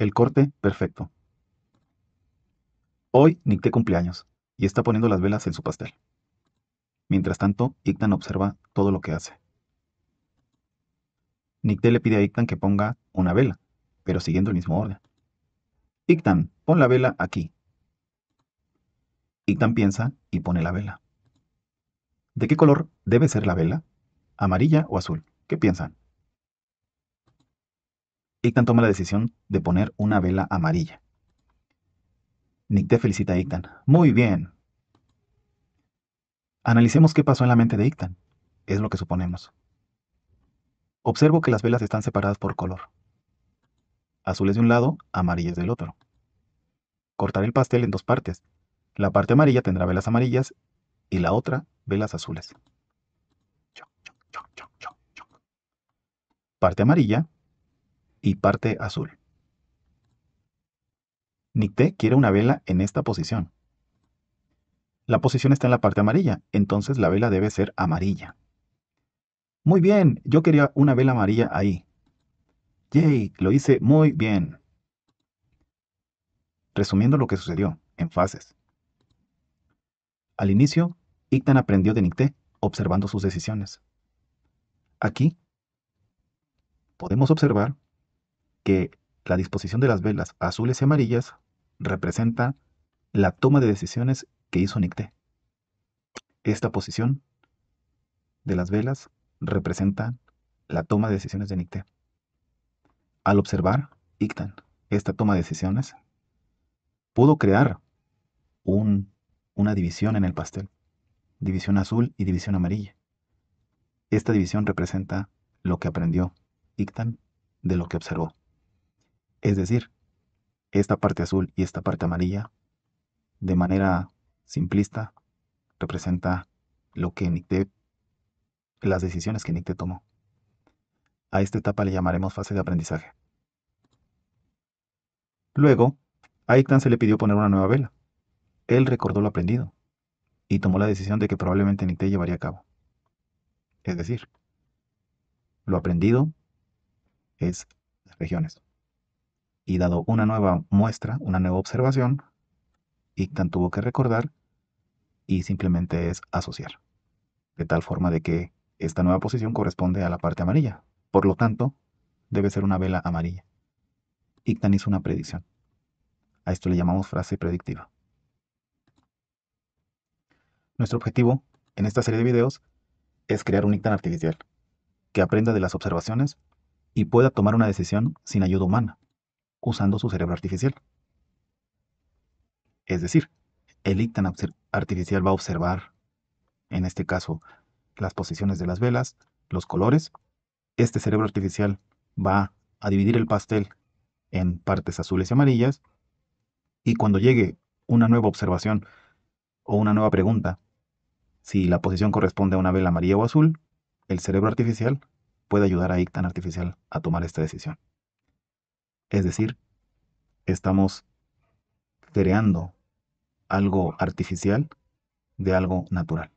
El corte perfecto. Hoy Nicté cumpleaños y está poniendo las velas en su pastel. Mientras tanto, Ictan observa todo lo que hace. Nicté le pide a Ictan que ponga una vela, pero siguiendo el mismo orden. Ictan, pon la vela aquí. Ictan piensa y pone la vela. ¿De qué color debe ser la vela? ¿Amarilla o azul? ¿Qué piensan? Ictan toma la decisión de poner una vela amarilla. Nicté felicita a Ictan. Muy bien. Analicemos qué pasó en la mente de Ictan. Es lo que suponemos. Observo que las velas están separadas por color. Azules de un lado, amarillas del otro. Cortaré el pastel en dos partes. La parte amarilla tendrá velas amarillas y la otra velas azules. Parte amarilla y parte azul. Nicté quiere una vela en esta posición. La posición está en la parte amarilla, entonces la vela debe ser amarilla. Muy bien, yo quería una vela amarilla ahí. Yay, lo hice muy bien. Resumiendo lo que sucedió, en fases. Al inicio, Ictan aprendió de Nicté, observando sus decisiones. Aquí, podemos observar que la disposición de las velas azules y amarillas representa la toma de decisiones que hizo Nicté. Esta posición de las velas representa la toma de decisiones de Nicté. Al observar Ictan esta toma de decisiones, pudo crear una división en el pastel, división azul y división amarilla. Esta división representa lo que aprendió Ictan de lo que observó. Es decir, esta parte azul y esta parte amarilla, de manera simplista, representa lo que Nicté, las decisiones que Nicté tomó. A esta etapa le llamaremos fase de aprendizaje. Luego, a Ictan se le pidió poner una nueva vela. Él recordó lo aprendido y tomó la decisión de que probablemente Nicté llevaría a cabo. Es decir, lo aprendido es regiones y dado una nueva muestra, una nueva observación, Ictan tuvo que recordar y simplemente es asociar, de tal forma de que esta nueva posición corresponde a la parte amarilla, por lo tanto, debe ser una vela amarilla. Ictan hizo una predicción. A esto le llamamos frase predictiva. Nuestro objetivo en esta serie de videos es crear un Ictan artificial, que aprenda de las observaciones y pueda tomar una decisión sin ayuda humana, usando su cerebro artificial. Es decir, el ICTAN artificial va a observar, en este caso, las posiciones de las velas, los colores. Este cerebro artificial va a dividir el pastel en partes azules y amarillas. Y cuando llegue una nueva observación o una nueva pregunta, si la posición corresponde a una vela amarilla o azul, el cerebro artificial puede ayudar a ICTAN artificial a tomar esta decisión. Es decir, estamos creando algo artificial de algo natural.